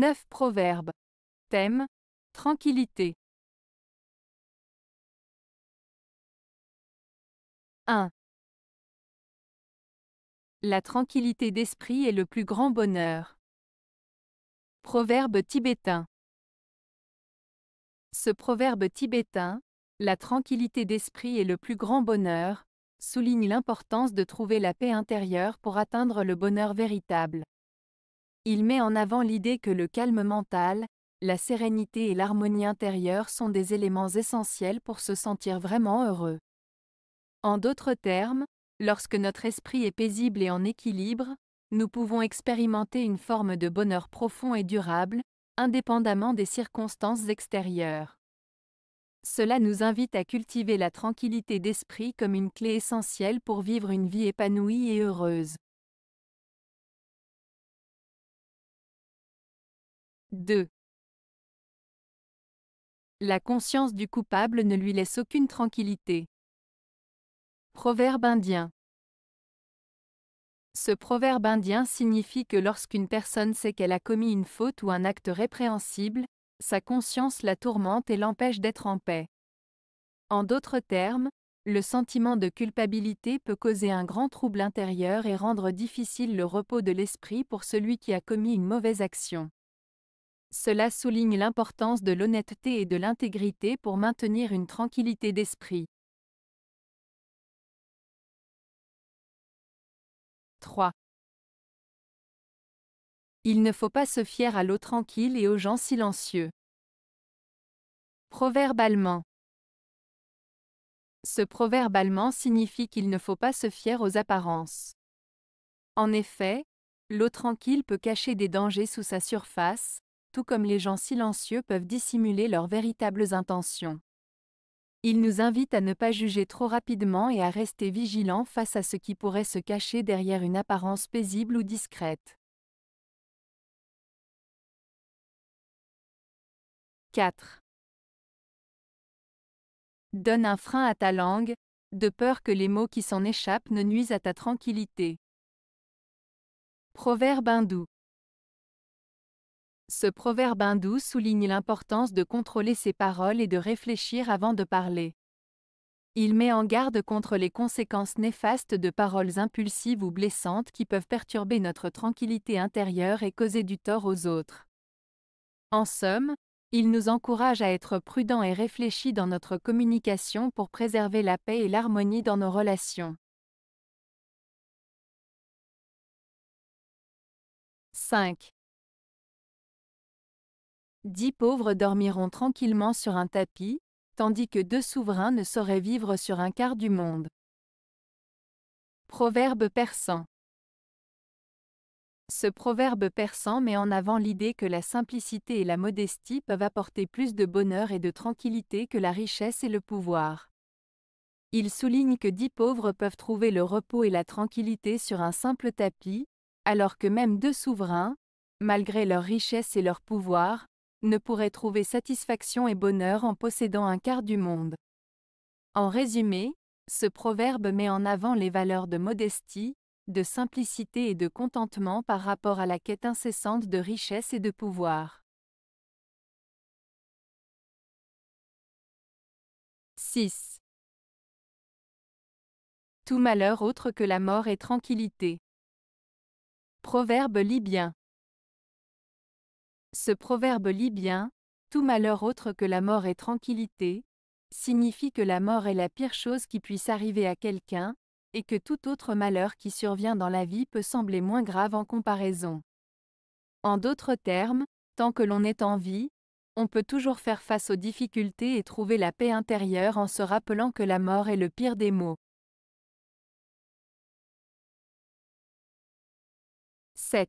9 proverbes. Thème Tranquillité. 1. La tranquillité d'esprit est le plus grand bonheur. Proverbe tibétain. Ce proverbe tibétain, la tranquillité d'esprit est le plus grand bonheur, souligne l'importance de trouver la paix intérieure pour atteindre le bonheur véritable. Il met en avant l'idée que le calme mental, la sérénité et l'harmonie intérieure sont des éléments essentiels pour se sentir vraiment heureux. En d'autres termes, lorsque notre esprit est paisible et en équilibre, nous pouvons expérimenter une forme de bonheur profond et durable, indépendamment des circonstances extérieures. Cela nous invite à cultiver la tranquillité d'esprit comme une clé essentielle pour vivre une vie épanouie et heureuse. 2. La conscience du coupable ne lui laisse aucune tranquillité. Proverbe indien. Ce proverbe indien signifie que lorsqu'une personne sait qu'elle a commis une faute ou un acte répréhensible, sa conscience la tourmente et l'empêche d'être en paix. En d'autres termes, le sentiment de culpabilité peut causer un grand trouble intérieur et rendre difficile le repos de l'esprit pour celui qui a commis une mauvaise action. Cela souligne l'importance de l'honnêteté et de l'intégrité pour maintenir une tranquillité d'esprit. 3. Il ne faut pas se fier à l'eau tranquille et aux gens silencieux. Proverbe allemand. Ce proverbe allemand signifie qu'il ne faut pas se fier aux apparences. En effet, l'eau tranquille peut cacher des dangers sous sa surface, tout comme les gens silencieux peuvent dissimuler leurs véritables intentions. Il nous invite à ne pas juger trop rapidement et à rester vigilants face à ce qui pourrait se cacher derrière une apparence paisible ou discrète. 4. Donne un frein à ta langue, de peur que les mots qui s'en échappent ne nuisent à ta tranquillité. Proverbe hindou. Ce proverbe hindou souligne l'importance de contrôler ses paroles et de réfléchir avant de parler. Il met en garde contre les conséquences néfastes de paroles impulsives ou blessantes qui peuvent perturber notre tranquillité intérieure et causer du tort aux autres. En somme, il nous encourage à être prudents et réfléchis dans notre communication pour préserver la paix et l'harmonie dans nos relations. 5. Dix pauvres dormiront tranquillement sur un tapis, tandis que deux souverains ne sauraient vivre sur un quart du monde. Proverbe persan Ce proverbe persan met en avant l'idée que la simplicité et la modestie peuvent apporter plus de bonheur et de tranquillité que la richesse et le pouvoir. Il souligne que dix pauvres peuvent trouver le repos et la tranquillité sur un simple tapis, alors que même deux souverains, malgré leur richesse et leur pouvoir, ne pourrait trouver satisfaction et bonheur en possédant un quart du monde. En résumé, ce proverbe met en avant les valeurs de modestie, de simplicité et de contentement par rapport à la quête incessante de richesse et de pouvoir. 6. Tout malheur autre que la mort est tranquillité. Proverbe libyen. Ce proverbe libyen, tout malheur autre que la mort et tranquillité, signifie que la mort est la pire chose qui puisse arriver à quelqu'un, et que tout autre malheur qui survient dans la vie peut sembler moins grave en comparaison. En d'autres termes, tant que l'on est en vie, on peut toujours faire face aux difficultés et trouver la paix intérieure en se rappelant que la mort est le pire des maux. 7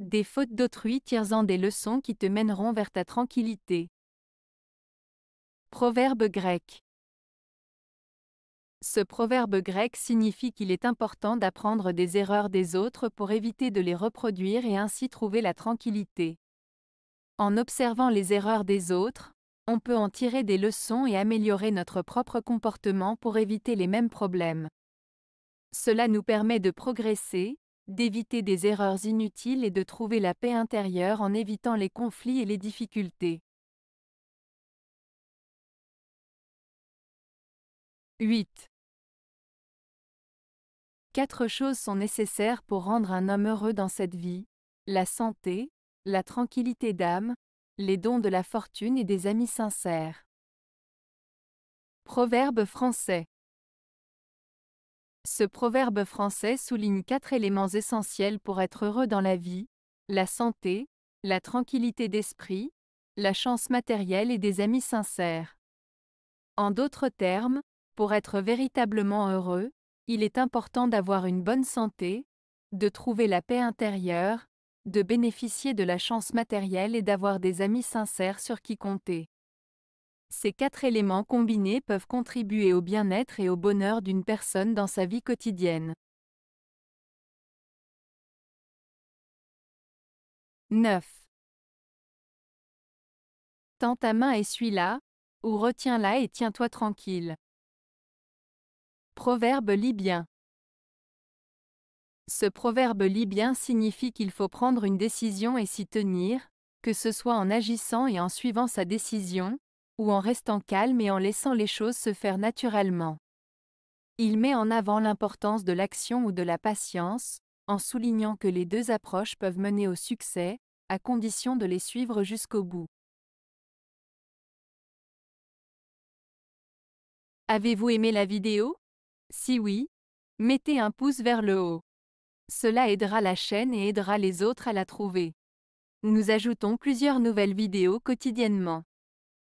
des fautes d'autrui tirent en des leçons qui te mèneront vers ta tranquillité. Proverbe grec Ce proverbe grec signifie qu'il est important d'apprendre des erreurs des autres pour éviter de les reproduire et ainsi trouver la tranquillité. En observant les erreurs des autres, on peut en tirer des leçons et améliorer notre propre comportement pour éviter les mêmes problèmes. Cela nous permet de progresser, d'éviter des erreurs inutiles et de trouver la paix intérieure en évitant les conflits et les difficultés. 8. Quatre choses sont nécessaires pour rendre un homme heureux dans cette vie. La santé, la tranquillité d'âme, les dons de la fortune et des amis sincères. Proverbe français ce proverbe français souligne quatre éléments essentiels pour être heureux dans la vie, la santé, la tranquillité d'esprit, la chance matérielle et des amis sincères. En d'autres termes, pour être véritablement heureux, il est important d'avoir une bonne santé, de trouver la paix intérieure, de bénéficier de la chance matérielle et d'avoir des amis sincères sur qui compter. Ces quatre éléments combinés peuvent contribuer au bien-être et au bonheur d'une personne dans sa vie quotidienne. 9. Tends ta main et suis-la, ou retiens-la et tiens-toi tranquille. Proverbe libyen. Ce proverbe libyen signifie qu'il faut prendre une décision et s'y tenir, que ce soit en agissant et en suivant sa décision, ou en restant calme et en laissant les choses se faire naturellement. Il met en avant l'importance de l'action ou de la patience, en soulignant que les deux approches peuvent mener au succès, à condition de les suivre jusqu'au bout. Avez-vous aimé la vidéo Si oui, mettez un pouce vers le haut. Cela aidera la chaîne et aidera les autres à la trouver. Nous ajoutons plusieurs nouvelles vidéos quotidiennement.